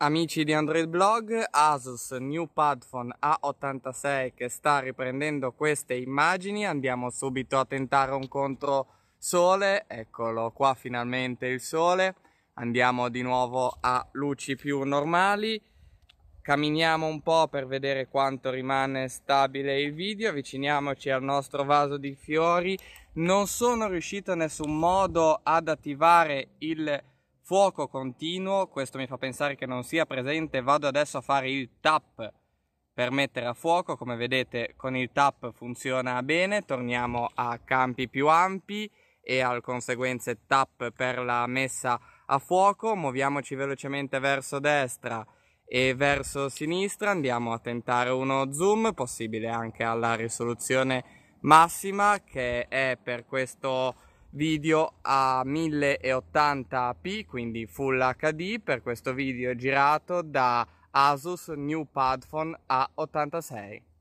Amici di Android Blog, Asus New Padphone A86 che sta riprendendo queste immagini, andiamo subito a tentare un contro sole, eccolo qua finalmente il sole, andiamo di nuovo a luci più normali, camminiamo un po' per vedere quanto rimane stabile il video, avviciniamoci al nostro vaso di fiori, non sono riuscito in nessun modo ad attivare il fuoco continuo, questo mi fa pensare che non sia presente, vado adesso a fare il tap per mettere a fuoco, come vedete con il tap funziona bene, torniamo a campi più ampi e al conseguenze tap per la messa a fuoco, muoviamoci velocemente verso destra e verso sinistra, andiamo a tentare uno zoom, possibile anche alla risoluzione massima che è per questo video a 1080p quindi full hd per questo video girato da asus new padphone a 86